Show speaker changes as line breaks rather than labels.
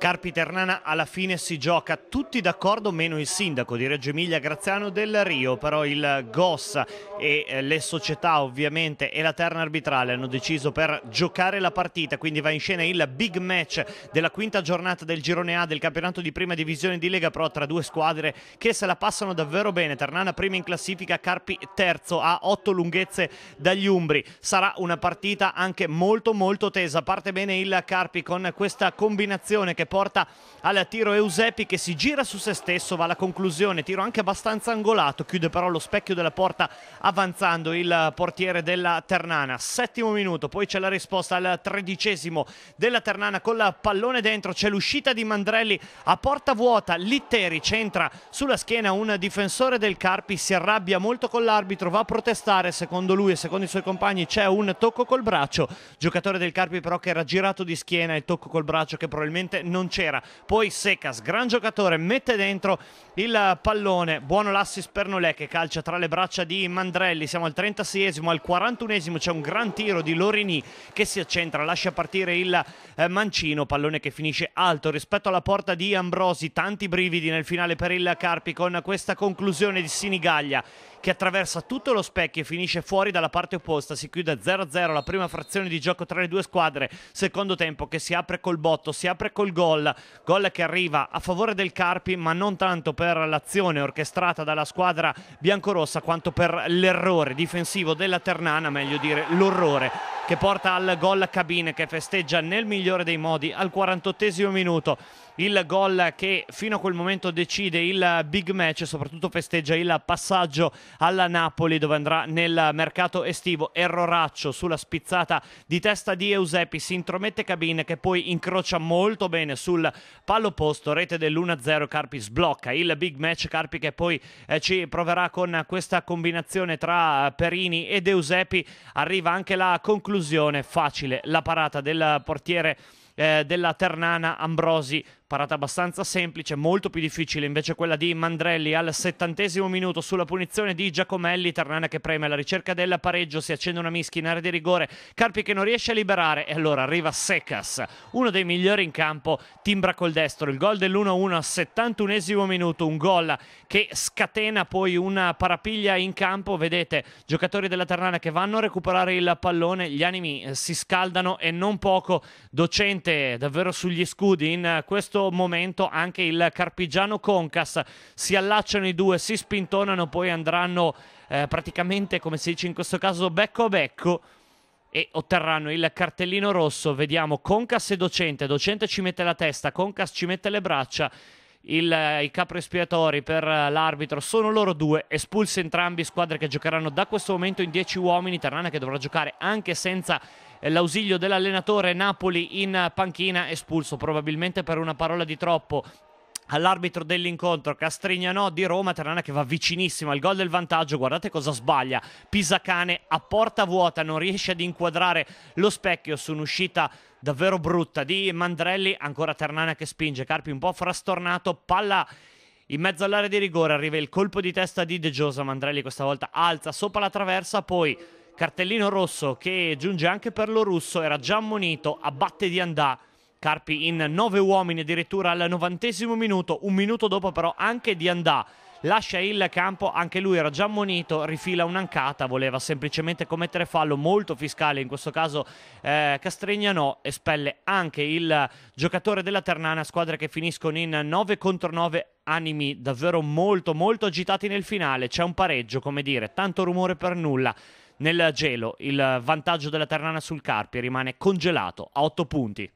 Carpi Ternana alla fine si gioca tutti d'accordo meno il sindaco di Reggio Emilia Graziano del Rio però il GOS e eh, le società ovviamente e la terna arbitrale hanno deciso per giocare la partita quindi va in scena il big match della quinta giornata del girone A del campionato di prima divisione di Lega Pro tra due squadre che se la passano davvero bene Ternana prima in classifica Carpi terzo a otto lunghezze dagli Umbri sarà una partita anche molto molto tesa parte bene il Carpi con questa combinazione che porta al tiro Euseppi che si gira su se stesso, va alla conclusione, tiro anche abbastanza angolato, chiude però lo specchio della porta avanzando il portiere della Ternana. Settimo minuto, poi c'è la risposta al tredicesimo della Ternana con la pallone dentro, c'è l'uscita di Mandrelli a porta vuota, Litteri centra sulla schiena un difensore del Carpi, si arrabbia molto con l'arbitro, va a protestare, secondo lui e secondo i suoi compagni c'è un tocco col braccio, giocatore del Carpi però che era girato di schiena, il tocco col braccio che probabilmente non non c'era. Poi Secas, gran giocatore, mette dentro il pallone. Buono l'assist per Nolè che calcia tra le braccia di Mandrelli. Siamo al 36esimo, al 41esimo c'è un gran tiro di Lorini che si accentra, lascia partire il eh, mancino, pallone che finisce alto rispetto alla porta di Ambrosi. Tanti brividi nel finale per il Carpi con questa conclusione di Sinigaglia che attraversa tutto lo specchio e finisce fuori dalla parte opposta. Si chiude 0-0 la prima frazione di gioco tra le due squadre. Secondo tempo che si apre col botto, si apre col gol gol, gol che arriva a favore del Carpi ma non tanto per l'azione orchestrata dalla squadra biancorossa quanto per l'errore difensivo della Ternana, meglio dire l'orrore che porta al gol Cabine che festeggia nel migliore dei modi al 48 minuto il gol che fino a quel momento decide il big match soprattutto festeggia il passaggio alla Napoli dove andrà nel mercato estivo erroraccio sulla spizzata di testa di Eusepi si intromette Cabine che poi incrocia molto bene sul pallo posto rete dell'1-0 Carpi sblocca il big match Carpi che poi eh, ci proverà con questa combinazione tra Perini ed Eusepi arriva anche la conclusione conclusione facile, la parata del portiere eh, della Ternana Ambrosi, parata abbastanza semplice, molto più difficile invece quella di Mandrelli al settantesimo minuto sulla punizione di Giacomelli, Ternana che preme alla ricerca del pareggio, si accende una mischia in area di rigore, Carpi che non riesce a liberare e allora arriva Secas, uno dei migliori in campo, timbra col destro, il gol dell'1-1 al 71 minuto, un gol che scatena poi una parapiglia in campo, vedete giocatori della Ternana che vanno a recuperare il pallone, gli animi eh, si scaldano e non poco, docente sente davvero sugli scudi in questo momento anche il Carpigiano Concas. Si allacciano i due, si spintonano, poi andranno eh, praticamente, come si dice in questo caso, becco a becco e otterranno il cartellino rosso. Vediamo Concas e Docente. Docente ci mette la testa, Concas ci mette le braccia. Il, eh, I capi espiatori per eh, l'arbitro sono loro due, espulse entrambi squadre che giocheranno da questo momento in 10 uomini. Ternana che dovrà giocare anche senza l'ausilio dell'allenatore Napoli in panchina espulso probabilmente per una parola di troppo all'arbitro dell'incontro Castrignano di Roma, Terrana che va vicinissimo al gol del vantaggio, guardate cosa sbaglia, Pisacane a porta vuota, non riesce ad inquadrare lo specchio su un'uscita davvero brutta di Mandrelli, ancora Ternana che spinge, Carpi un po' frastornato, palla in mezzo all'area di rigore, arriva il colpo di testa di De Giosa, Mandrelli questa volta alza sopra la traversa, poi Cartellino rosso che giunge anche per lo russo, era già ammonito, abbatte di andà. Carpi in nove uomini addirittura al novantesimo minuto, un minuto dopo però anche di andà lascia il campo, anche lui era già ammonito, rifila un'ancata, voleva semplicemente commettere fallo molto fiscale, in questo caso eh, Castregnanò espelle anche il giocatore della Ternana, squadre che finiscono in 9 contro 9 animi davvero molto molto agitati nel finale, c'è un pareggio come dire, tanto rumore per nulla nel gelo. Il vantaggio della Ternana sul Carpi rimane congelato a 8 punti.